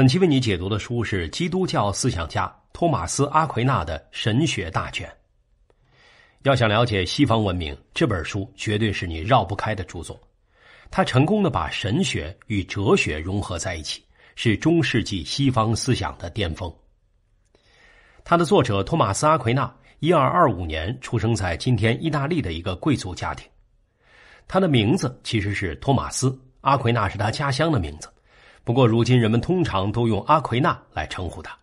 本期为你解读的书是基督教思想家托马斯·阿奎那的《神学大全》。要想了解西方文明，这本书绝对是你绕不开的著作。他成功的把神学与哲学融合在一起，是中世纪西方思想的巅峰。他的作者托马斯·阿奎那，一二二五年出生在今天意大利的一个贵族家庭。他的名字其实是托马斯，阿奎纳是他家乡的名字。不过，如今人们通常都用阿奎纳来称呼他。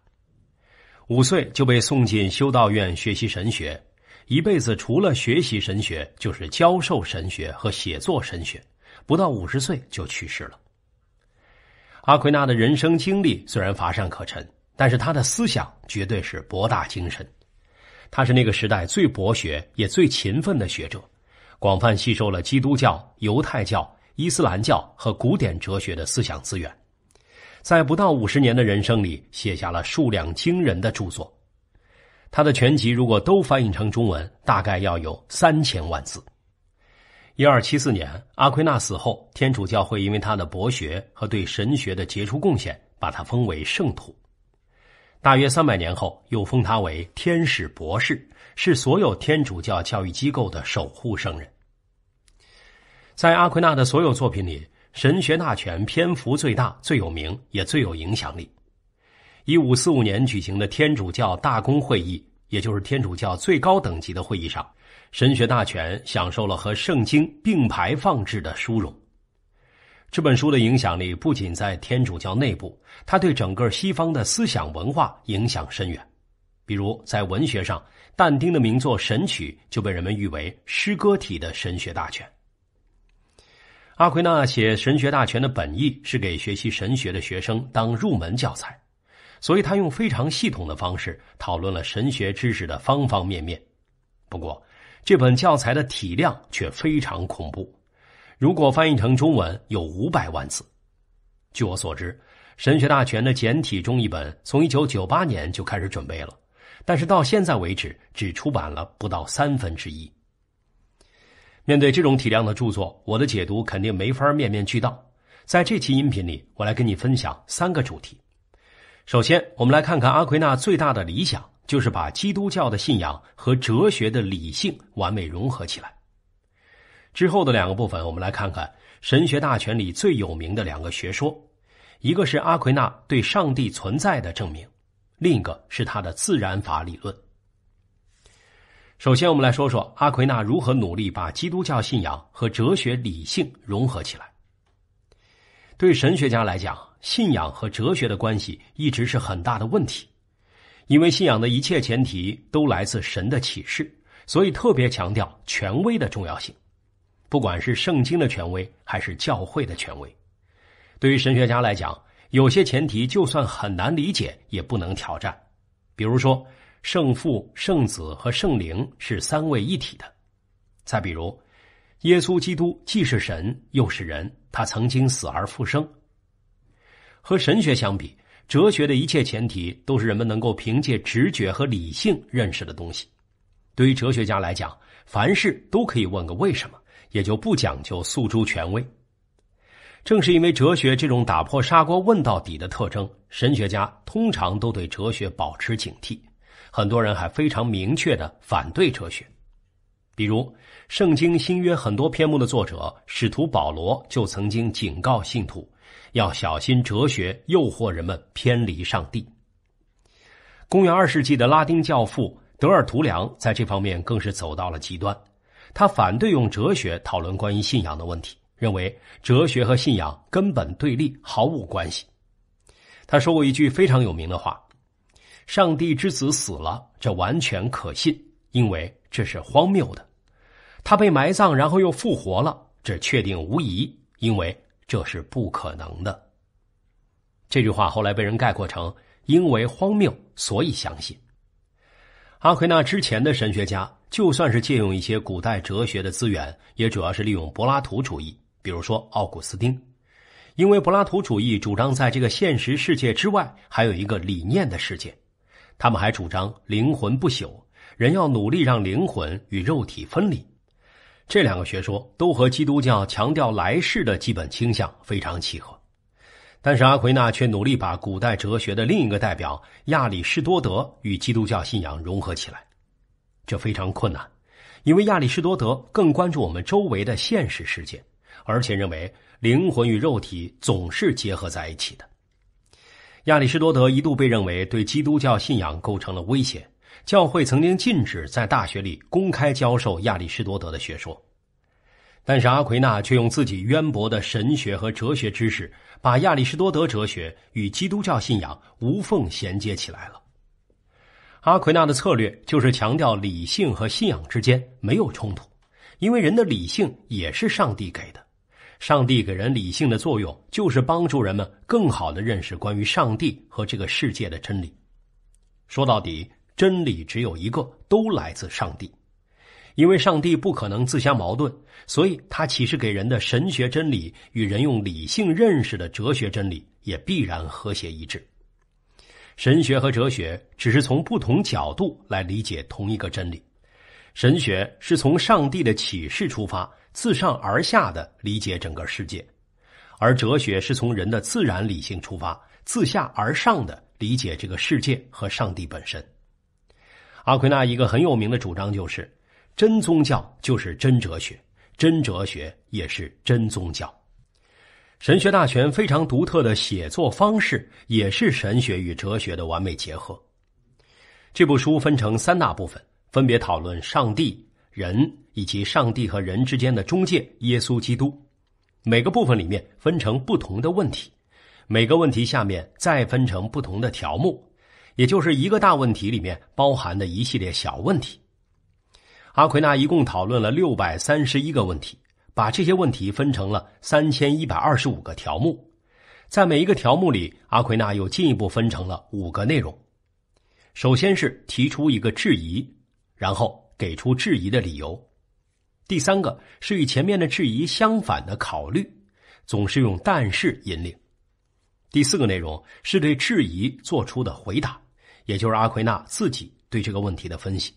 五岁就被送进修道院学习神学，一辈子除了学习神学，就是教授神学和写作神学。不到五十岁就去世了。阿奎纳的人生经历虽然乏善可陈，但是他的思想绝对是博大精深。他是那个时代最博学也最勤奋的学者，广泛吸收了基督教、犹太教、伊斯兰教和古典哲学的思想资源。在不到五十年的人生里，写下了数量惊人的著作。他的全集如果都翻译成中文，大概要有三千万字。一二七四年，阿奎那死后，天主教会因为他的博学和对神学的杰出贡献，把他封为圣徒。大约三百年后，又封他为天使博士，是所有天主教教育机构的守护圣人。在阿奎那的所有作品里。《神学大全》篇幅最大、最有名，也最有影响力。一五四五年举行的天主教大公会议，也就是天主教最高等级的会议上，《神学大全》享受了和《圣经》并排放置的殊荣。这本书的影响力不仅在天主教内部，它对整个西方的思想文化影响深远。比如在文学上，但丁的名作《神曲》就被人们誉为诗歌体的《神学大全》。阿奎那写《神学大全》的本意是给学习神学的学生当入门教材，所以他用非常系统的方式讨论了神学知识的方方面面。不过，这本教材的体量却非常恐怖，如果翻译成中文有五百万字。据我所知，《神学大全》的简体中译本从一九九八年就开始准备了，但是到现在为止只出版了不到三分之一。面对这种体量的著作，我的解读肯定没法面面俱到。在这期音频里，我来跟你分享三个主题。首先，我们来看看阿奎那最大的理想，就是把基督教的信仰和哲学的理性完美融合起来。之后的两个部分，我们来看看《神学大全》里最有名的两个学说，一个是阿奎那对上帝存在的证明，另一个是他的自然法理论。首先，我们来说说阿奎那如何努力把基督教信仰和哲学理性融合起来。对神学家来讲，信仰和哲学的关系一直是很大的问题，因为信仰的一切前提都来自神的启示，所以特别强调权威的重要性，不管是圣经的权威还是教会的权威。对于神学家来讲，有些前提就算很难理解，也不能挑战，比如说。圣父、圣子和圣灵是三位一体的。再比如，耶稣基督既是神又是人，他曾经死而复生。和神学相比，哲学的一切前提都是人们能够凭借直觉和理性认识的东西。对于哲学家来讲，凡事都可以问个为什么，也就不讲究诉诸权威。正是因为哲学这种打破砂锅问到底的特征，神学家通常都对哲学保持警惕。很多人还非常明确的反对哲学，比如《圣经》新约很多篇目的作者使徒保罗就曾经警告信徒要小心哲学诱惑人们偏离上帝。公元二世纪的拉丁教父德尔图良在这方面更是走到了极端，他反对用哲学讨论关于信仰的问题，认为哲学和信仰根本对立，毫无关系。他说过一句非常有名的话。上帝之子死了，这完全可信，因为这是荒谬的。他被埋葬，然后又复活了，这确定无疑，因为这是不可能的。这句话后来被人概括成：“因为荒谬，所以相信。”阿奎那之前的神学家，就算是借用一些古代哲学的资源，也主要是利用柏拉图主义，比如说奥古斯丁，因为柏拉图主义主张，在这个现实世界之外，还有一个理念的世界。他们还主张灵魂不朽，人要努力让灵魂与肉体分离。这两个学说都和基督教强调来世的基本倾向非常契合。但是阿奎那却努力把古代哲学的另一个代表亚里士多德与基督教信仰融合起来，这非常困难，因为亚里士多德更关注我们周围的现实世界，而且认为灵魂与肉体总是结合在一起的。亚里士多德一度被认为对基督教信仰构成了威胁，教会曾经禁止在大学里公开教授亚里士多德的学说。但是阿奎那却用自己渊博的神学和哲学知识，把亚里士多德哲学与基督教信仰无缝衔接起来了。阿奎那的策略就是强调理性和信仰之间没有冲突，因为人的理性也是上帝给的。上帝给人理性的作用，就是帮助人们更好的认识关于上帝和这个世界的真理。说到底，真理只有一个，都来自上帝。因为上帝不可能自相矛盾，所以他启示给人的神学真理与人用理性认识的哲学真理也必然和谐一致。神学和哲学只是从不同角度来理解同一个真理。神学是从上帝的启示出发。自上而下的理解整个世界，而哲学是从人的自然理性出发，自下而上的理解这个世界和上帝本身。阿奎那一个很有名的主张就是：真宗教就是真哲学，真哲学也是真宗教。《神学大全》非常独特的写作方式，也是神学与哲学的完美结合。这部书分成三大部分，分别讨论上帝。人以及上帝和人之间的中介耶稣基督，每个部分里面分成不同的问题，每个问题下面再分成不同的条目，也就是一个大问题里面包含的一系列小问题。阿奎那一共讨论了六百三十一个问题，把这些问题分成了三千一百二十五个条目，在每一个条目里，阿奎那又进一步分成了五个内容。首先是提出一个质疑，然后。给出质疑的理由，第三个是与前面的质疑相反的考虑，总是用但是引领。第四个内容是对质疑做出的回答，也就是阿奎那自己对这个问题的分析。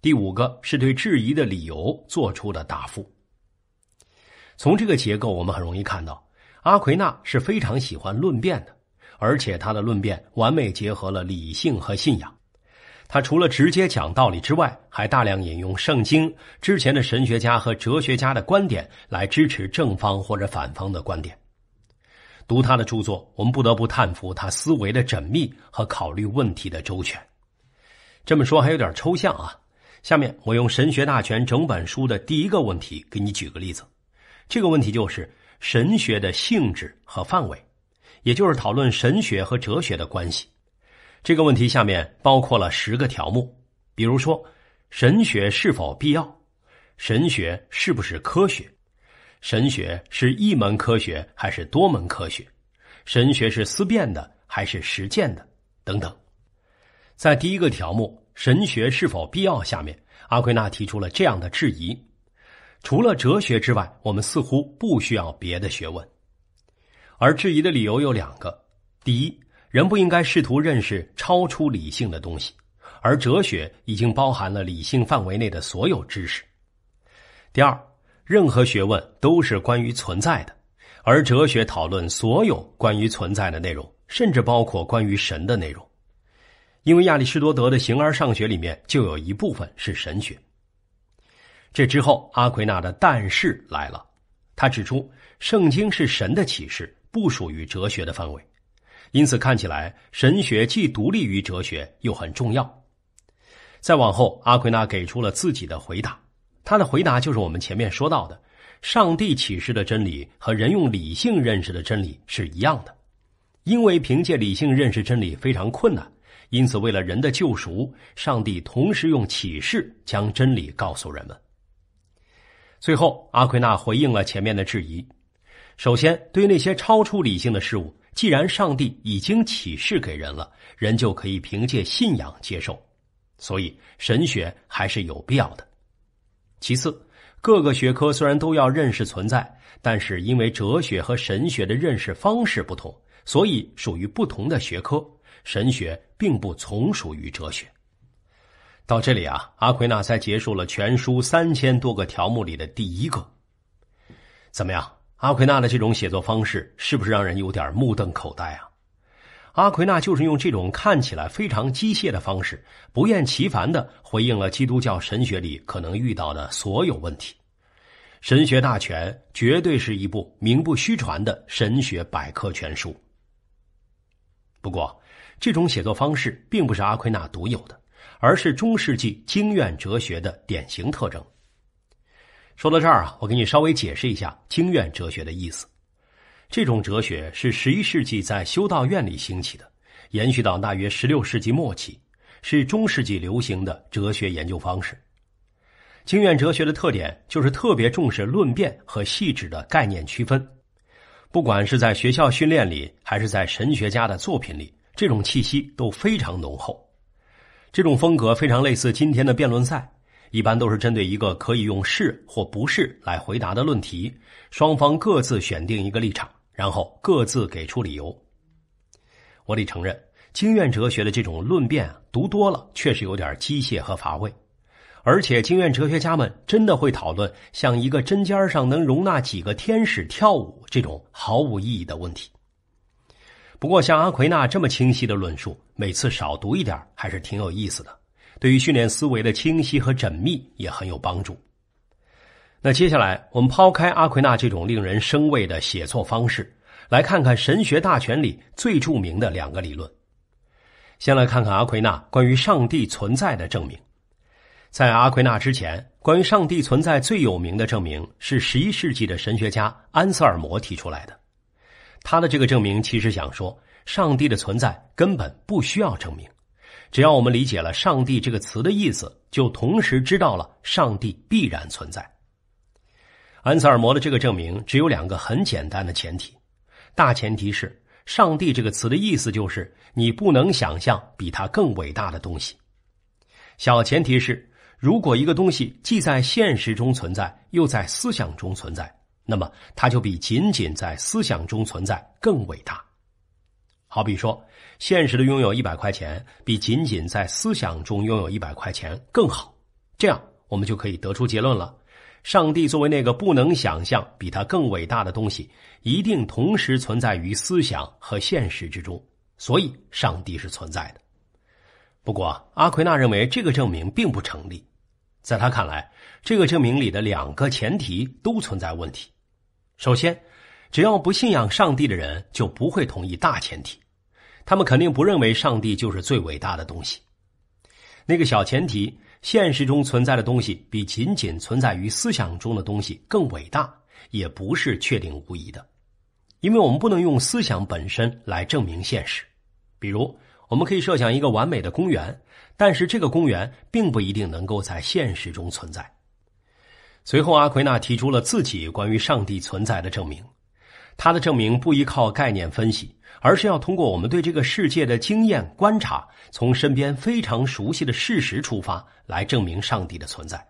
第五个是对质疑的理由做出的答复。从这个结构，我们很容易看到，阿奎那是非常喜欢论辩的，而且他的论辩完美结合了理性和信仰。他除了直接讲道理之外，还大量引用圣经之前的神学家和哲学家的观点来支持正方或者反方的观点。读他的著作，我们不得不叹服他思维的缜密和考虑问题的周全。这么说还有点抽象啊，下面我用《神学大全》整本书的第一个问题给你举个例子。这个问题就是神学的性质和范围，也就是讨论神学和哲学的关系。这个问题下面包括了十个条目，比如说，神学是否必要？神学是不是科学？神学是一门科学还是多门科学？神学是思辨的还是实践的？等等。在第一个条目“神学是否必要”下面，阿奎那提出了这样的质疑：除了哲学之外，我们似乎不需要别的学问。而质疑的理由有两个：第一。人不应该试图认识超出理性的东西，而哲学已经包含了理性范围内的所有知识。第二，任何学问都是关于存在的，而哲学讨论所有关于存在的内容，甚至包括关于神的内容，因为亚里士多德的形而上学里面就有一部分是神学。这之后，阿奎那的但是来了，他指出圣经是神的启示，不属于哲学的范围。因此，看起来神学既独立于哲学，又很重要。再往后，阿奎那给出了自己的回答。他的回答就是我们前面说到的：上帝启示的真理和人用理性认识的真理是一样的。因为凭借理性认识真理非常困难，因此为了人的救赎，上帝同时用启示将真理告诉人们。最后，阿奎那回应了前面的质疑。首先，对那些超出理性的事物，既然上帝已经启示给人了，人就可以凭借信仰接受，所以神学还是有必要的。其次，各个学科虽然都要认识存在，但是因为哲学和神学的认识方式不同，所以属于不同的学科。神学并不从属于哲学。到这里啊，阿奎那才结束了全书三千多个条目里的第一个。怎么样？阿奎那的这种写作方式是不是让人有点目瞪口呆啊？阿奎那就是用这种看起来非常机械的方式，不厌其烦的回应了基督教神学里可能遇到的所有问题，《神学大全》绝对是一部名不虚传的神学百科全书。不过，这种写作方式并不是阿奎那独有的，而是中世纪经院哲学的典型特征。说到这儿啊，我给你稍微解释一下经院哲学的意思。这种哲学是十一世纪在修道院里兴起的，延续到大约十六世纪末期，是中世纪流行的哲学研究方式。经院哲学的特点就是特别重视论辩和细致的概念区分。不管是在学校训练里，还是在神学家的作品里，这种气息都非常浓厚。这种风格非常类似今天的辩论赛。一般都是针对一个可以用是或不是来回答的论题，双方各自选定一个立场，然后各自给出理由。我得承认，经验哲学的这种论辩读多了确实有点机械和乏味，而且经验哲学家们真的会讨论像一个针尖上能容纳几个天使跳舞这种毫无意义的问题。不过，像阿奎那这么清晰的论述，每次少读一点还是挺有意思的。对于训练思维的清晰和缜密也很有帮助。那接下来，我们抛开阿奎那这种令人生畏的写作方式，来看看《神学大全》里最著名的两个理论。先来看看阿奎那关于上帝存在的证明。在阿奎那之前，关于上帝存在最有名的证明是十一世纪的神学家安瑟尔摩提出来的。他的这个证明其实想说，上帝的存在根本不需要证明。只要我们理解了“上帝”这个词的意思，就同时知道了上帝必然存在。安塞尔摩的这个证明只有两个很简单的前提：大前提是“上帝”这个词的意思就是你不能想象比它更伟大的东西；小前提是，如果一个东西既在现实中存在，又在思想中存在，那么它就比仅仅在思想中存在更伟大。好比说，现实的拥有一百块钱，比仅仅在思想中拥有一百块钱更好。这样，我们就可以得出结论了：上帝作为那个不能想象比他更伟大的东西，一定同时存在于思想和现实之中。所以，上帝是存在的。不过，阿奎那认为这个证明并不成立。在他看来，这个证明里的两个前提都存在问题。首先，只要不信仰上帝的人，就不会同意大前提。他们肯定不认为上帝就是最伟大的东西。那个小前提“现实中存在的东西比仅仅存在于思想中的东西更伟大”也不是确定无疑的，因为我们不能用思想本身来证明现实。比如，我们可以设想一个完美的公园，但是这个公园并不一定能够在现实中存在。随后，阿奎那提出了自己关于上帝存在的证明。他的证明不依靠概念分析，而是要通过我们对这个世界的经验观察，从身边非常熟悉的事实出发来证明上帝的存在。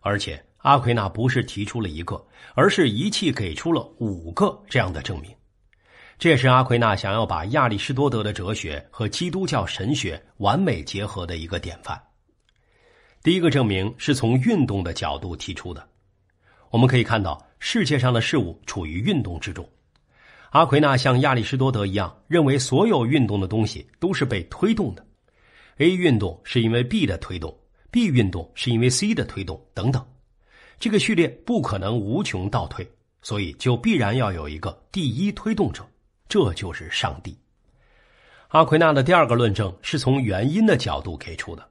而且，阿奎那不是提出了一个，而是一气给出了五个这样的证明。这也是阿奎那想要把亚里士多德的哲学和基督教神学完美结合的一个典范。第一个证明是从运动的角度提出的，我们可以看到世界上的事物处于运动之中。阿奎那像亚里士多德一样，认为所有运动的东西都是被推动的。A 运动是因为 B 的推动，B 运动是因为 C 的推动，等等。这个序列不可能无穷倒退，所以就必然要有一个第一推动者，这就是上帝。阿奎那的第二个论证是从原因的角度给出的。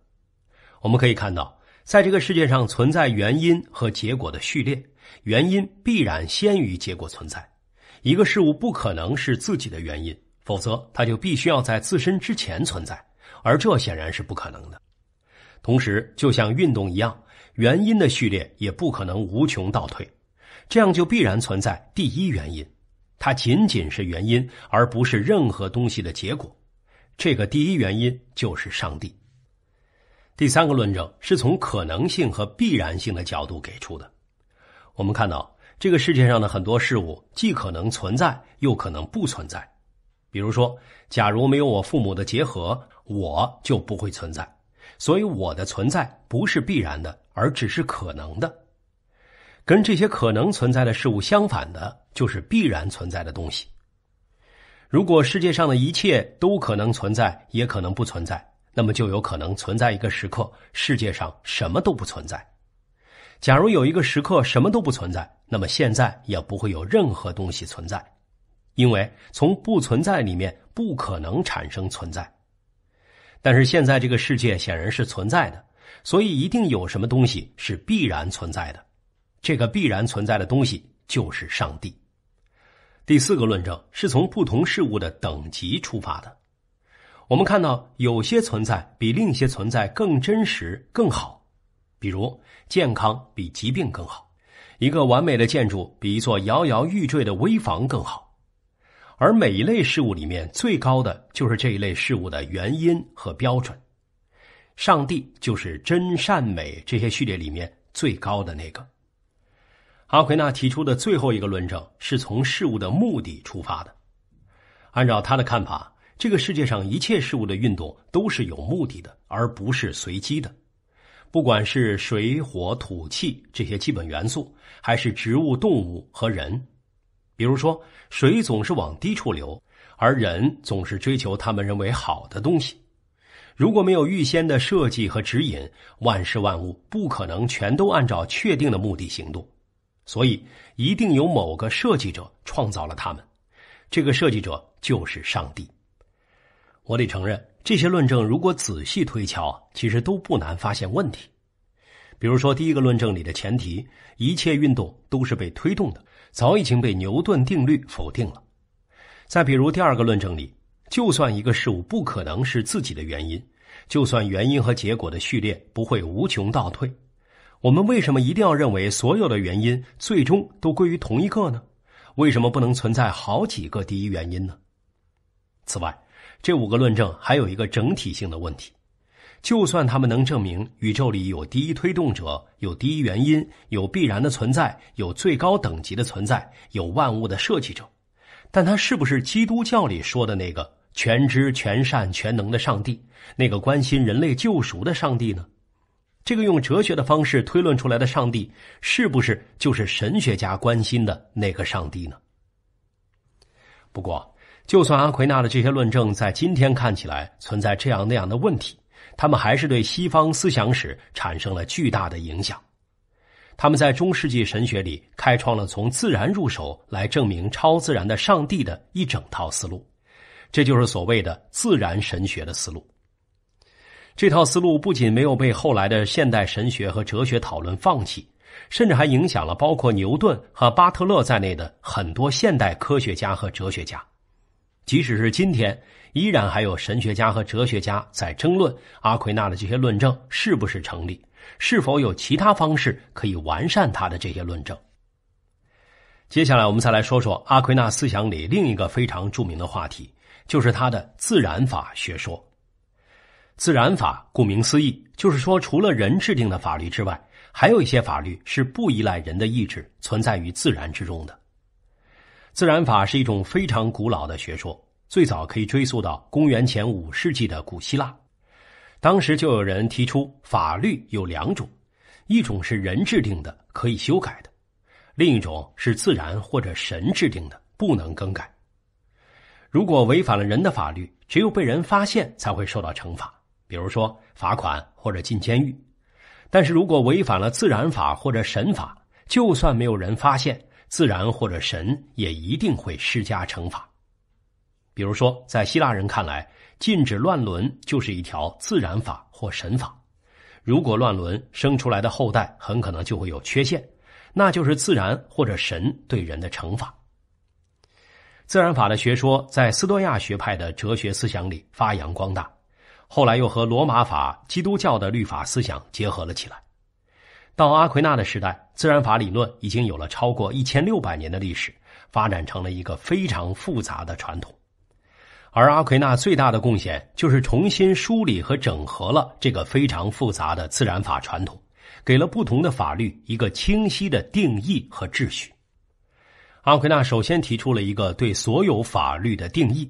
我们可以看到，在这个世界上存在原因和结果的序列，原因必然先于结果存在。一个事物不可能是自己的原因，否则它就必须要在自身之前存在，而这显然是不可能的。同时，就像运动一样，原因的序列也不可能无穷倒退，这样就必然存在第一原因，它仅仅是原因，而不是任何东西的结果。这个第一原因就是上帝。第三个论证是从可能性和必然性的角度给出的，我们看到。这个世界上的很多事物既可能存在，又可能不存在。比如说，假如没有我父母的结合，我就不会存在。所以，我的存在不是必然的，而只是可能的。跟这些可能存在的事物相反的，就是必然存在的东西。如果世界上的一切都可能存在，也可能不存在，那么就有可能存在一个时刻，世界上什么都不存在。假如有一个时刻什么都不存在，那么现在也不会有任何东西存在，因为从不存在里面不可能产生存在。但是现在这个世界显然是存在的，所以一定有什么东西是必然存在的。这个必然存在的东西就是上帝。第四个论证是从不同事物的等级出发的。我们看到有些存在比另一些存在更真实、更好。比如，健康比疾病更好；一个完美的建筑比一座摇摇欲坠的危房更好。而每一类事物里面最高的，就是这一类事物的原因和标准。上帝就是真善美这些序列里面最高的那个。阿奎那提出的最后一个论证是从事物的目的出发的。按照他的看法，这个世界上一切事物的运动都是有目的的，而不是随机的。不管是水、火、土、气这些基本元素，还是植物、动物和人，比如说，水总是往低处流，而人总是追求他们认为好的东西。如果没有预先的设计和指引，万事万物不可能全都按照确定的目的行动。所以，一定有某个设计者创造了他们，这个设计者就是上帝。我得承认。这些论证如果仔细推敲，其实都不难发现问题。比如说，第一个论证里的前提“一切运动都是被推动的”，早已经被牛顿定律否定了。再比如，第二个论证里，就算一个事物不可能是自己的原因，就算原因和结果的序列不会无穷倒退，我们为什么一定要认为所有的原因最终都归于同一个呢？为什么不能存在好几个第一原因呢？此外。这五个论证还有一个整体性的问题，就算他们能证明宇宙里有第一推动者、有第一原因、有必然的存在、有最高等级的存在、有万物的设计者，但他是不是基督教里说的那个全知、全善、全能的上帝，那个关心人类救赎的上帝呢？这个用哲学的方式推论出来的上帝，是不是就是神学家关心的那个上帝呢？不过。就算阿奎纳的这些论证在今天看起来存在这样那样的问题，他们还是对西方思想史产生了巨大的影响。他们在中世纪神学里开创了从自然入手来证明超自然的上帝的一整套思路，这就是所谓的自然神学的思路。这套思路不仅没有被后来的现代神学和哲学讨论放弃，甚至还影响了包括牛顿和巴特勒在内的很多现代科学家和哲学家。即使是今天，依然还有神学家和哲学家在争论阿奎那的这些论证是不是成立，是否有其他方式可以完善他的这些论证。接下来，我们再来说说阿奎那思想里另一个非常著名的话题，就是他的自然法学说。自然法顾名思义，就是说除了人制定的法律之外，还有一些法律是不依赖人的意志存在于自然之中的。自然法是一种非常古老的学说，最早可以追溯到公元前五世纪的古希腊。当时就有人提出，法律有两种：一种是人制定的，可以修改的；另一种是自然或者神制定的，不能更改。如果违反了人的法律，只有被人发现才会受到惩罚，比如说罚款或者进监狱；但是如果违反了自然法或者神法，就算没有人发现。自然或者神也一定会施加惩罚，比如说，在希腊人看来，禁止乱伦就是一条自然法或神法。如果乱伦生出来的后代很可能就会有缺陷，那就是自然或者神对人的惩罚。自然法的学说在斯多亚学派的哲学思想里发扬光大，后来又和罗马法、基督教的律法思想结合了起来。到阿奎纳的时代，自然法理论已经有了超过一千六百年的历史，发展成了一个非常复杂的传统。而阿奎纳最大的贡献就是重新梳理和整合了这个非常复杂的自然法传统，给了不同的法律一个清晰的定义和秩序。阿奎纳首先提出了一个对所有法律的定义，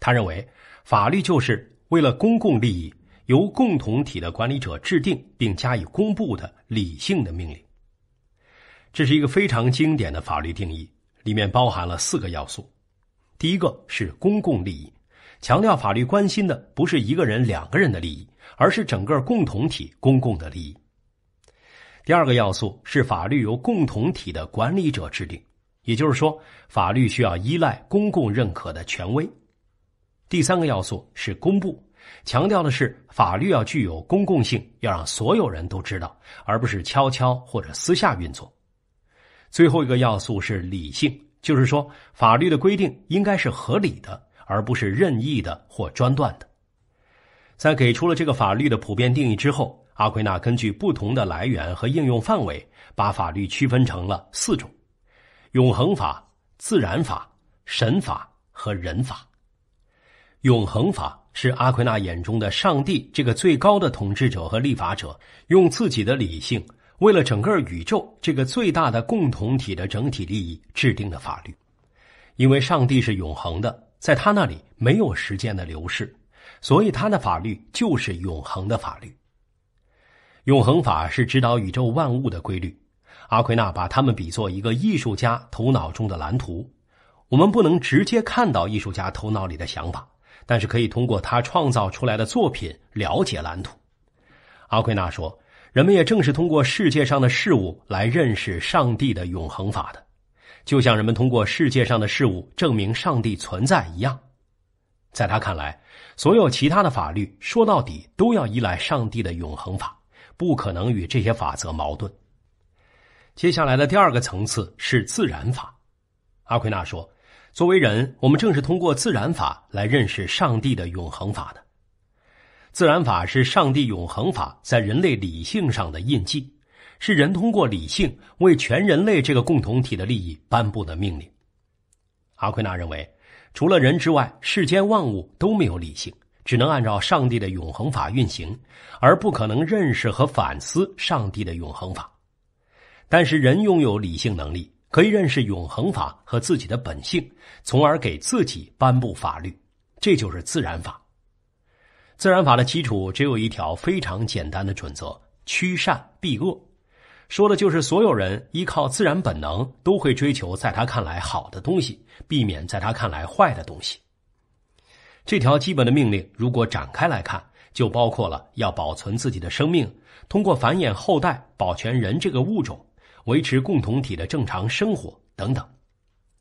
他认为法律就是为了公共利益。由共同体的管理者制定并加以公布的理性的命令，这是一个非常经典的法律定义。里面包含了四个要素：第一个是公共利益，强调法律关心的不是一个人、两个人的利益，而是整个共同体公共的利益；第二个要素是法律由共同体的管理者制定，也就是说，法律需要依赖公共认可的权威；第三个要素是公布。强调的是，法律要具有公共性，要让所有人都知道，而不是悄悄或者私下运作。最后一个要素是理性，就是说，法律的规定应该是合理的，而不是任意的或专断的。在给出了这个法律的普遍定义之后，阿奎那根据不同的来源和应用范围，把法律区分成了四种：永恒法、自然法、神法和人法。永恒法。是阿奎那眼中的上帝，这个最高的统治者和立法者，用自己的理性，为了整个宇宙这个最大的共同体的整体利益，制定的法律。因为上帝是永恒的，在他那里没有时间的流逝，所以他的法律就是永恒的法律。永恒法是指导宇宙万物的规律。阿奎那把他们比作一个艺术家头脑中的蓝图，我们不能直接看到艺术家头脑里的想法。但是可以通过他创造出来的作品了解蓝图，阿奎那说，人们也正是通过世界上的事物来认识上帝的永恒法的，就像人们通过世界上的事物证明上帝存在一样。在他看来，所有其他的法律说到底都要依赖上帝的永恒法，不可能与这些法则矛盾。接下来的第二个层次是自然法，阿奎那说。作为人，我们正是通过自然法来认识上帝的永恒法的。自然法是上帝永恒法在人类理性上的印记，是人通过理性为全人类这个共同体的利益颁布的命令。阿奎那认为，除了人之外，世间万物都没有理性，只能按照上帝的永恒法运行，而不可能认识和反思上帝的永恒法。但是，人拥有理性能力。可以认识永恒法和自己的本性，从而给自己颁布法律，这就是自然法。自然法的基础只有一条非常简单的准则：趋善避恶。说的就是所有人依靠自然本能都会追求在他看来好的东西，避免在他看来坏的东西。这条基本的命令，如果展开来看，就包括了要保存自己的生命，通过繁衍后代保全人这个物种。维持共同体的正常生活等等，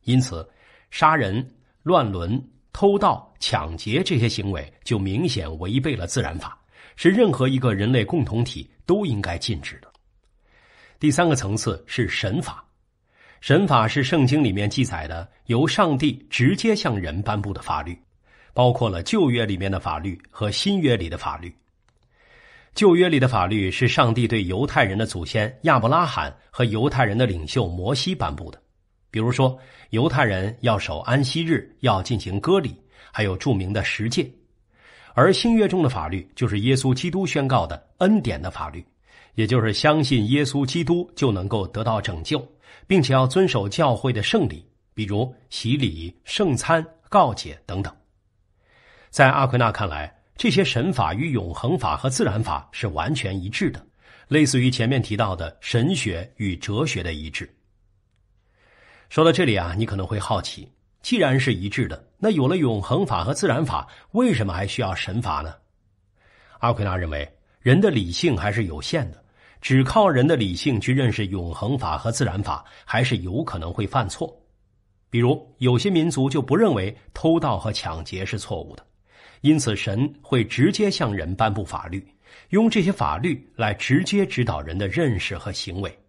因此，杀人、乱伦、偷盗、抢劫这些行为就明显违背了自然法，是任何一个人类共同体都应该禁止的。第三个层次是神法，神法是圣经里面记载的由上帝直接向人颁布的法律，包括了旧约里面的法律和新约里的法律。旧约里的法律是上帝对犹太人的祖先亚伯拉罕和犹太人的领袖摩西颁布的，比如说犹太人要守安息日，要进行割礼，还有著名的十诫；而新约中的法律就是耶稣基督宣告的恩典的法律，也就是相信耶稣基督就能够得到拯救，并且要遵守教会的圣礼，比如洗礼、圣餐、告解等等。在阿奎那看来。这些神法与永恒法和自然法是完全一致的，类似于前面提到的神学与哲学的一致。说到这里啊，你可能会好奇，既然是一致的，那有了永恒法和自然法，为什么还需要神法呢？阿奎那认为，人的理性还是有限的，只靠人的理性去认识永恒法和自然法，还是有可能会犯错。比如，有些民族就不认为偷盗和抢劫是错误的。因此，神会直接向人颁布法律，用这些法律来直接指导人的认识和行为。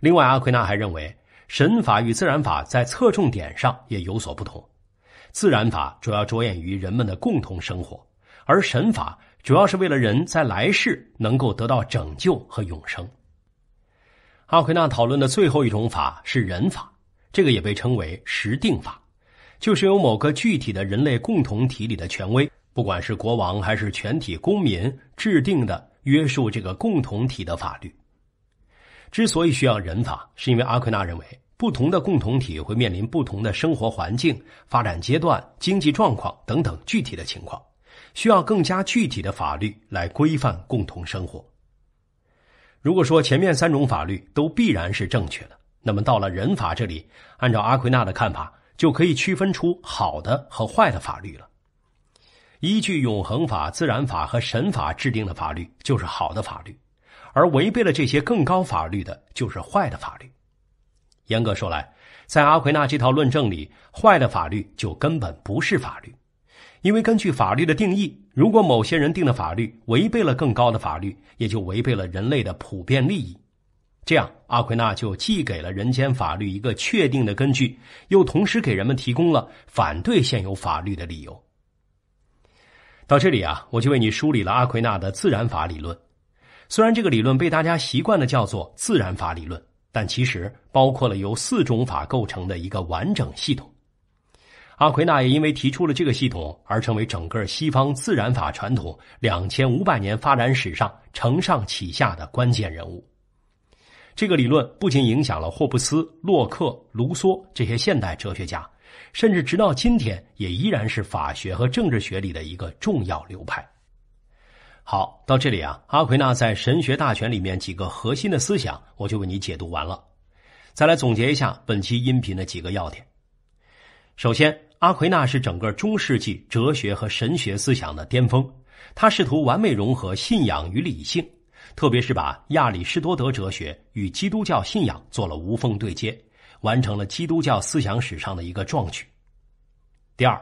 另外，阿奎那还认为，神法与自然法在侧重点上也有所不同。自然法主要着眼于人们的共同生活，而神法主要是为了人在来世能够得到拯救和永生。阿奎那讨论的最后一种法是人法，这个也被称为实定法。就是由某个具体的人类共同体里的权威，不管是国王还是全体公民制定的，约束这个共同体的法律。之所以需要人法，是因为阿奎那认为，不同的共同体会面临不同的生活环境、发展阶段、经济状况等等具体的情况，需要更加具体的法律来规范共同生活。如果说前面三种法律都必然是正确的，那么到了人法这里，按照阿奎那的看法。就可以区分出好的和坏的法律了。依据永恒法、自然法和神法制定的法律就是好的法律，而违背了这些更高法律的就是坏的法律。严格说来，在阿奎那这套论证里，坏的法律就根本不是法律，因为根据法律的定义，如果某些人定的法律违背了更高的法律，也就违背了人类的普遍利益。这样，阿奎那就既给了人间法律一个确定的根据，又同时给人们提供了反对现有法律的理由。到这里啊，我就为你梳理了阿奎那的自然法理论。虽然这个理论被大家习惯的叫做自然法理论，但其实包括了由四种法构成的一个完整系统。阿奎那也因为提出了这个系统，而成为整个西方自然法传统两千五百年发展史上承上启下的关键人物。这个理论不仅影响了霍布斯、洛克、卢梭这些现代哲学家，甚至直到今天也依然是法学和政治学里的一个重要流派。好，到这里啊，阿奎那在《神学大全》里面几个核心的思想，我就为你解读完了。再来总结一下本期音频的几个要点：首先，阿奎那是整个中世纪哲学和神学思想的巅峰，他试图完美融合信仰与理性。特别是把亚里士多德哲学与基督教信仰做了无缝对接，完成了基督教思想史上的一个壮举。第二，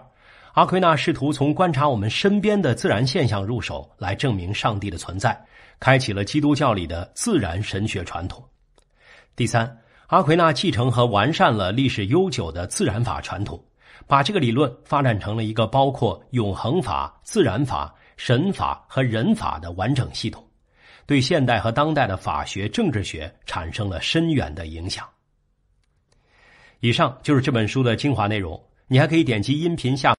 阿奎那试图从观察我们身边的自然现象入手来证明上帝的存在，开启了基督教里的自然神学传统。第三，阿奎那继承和完善了历史悠久的自然法传统，把这个理论发展成了一个包括永恒法、自然法、神法和人法的完整系统。对现代和当代的法学政治学产生了深远的影响。以上就是这本书的精华内容，你还可以点击音频下。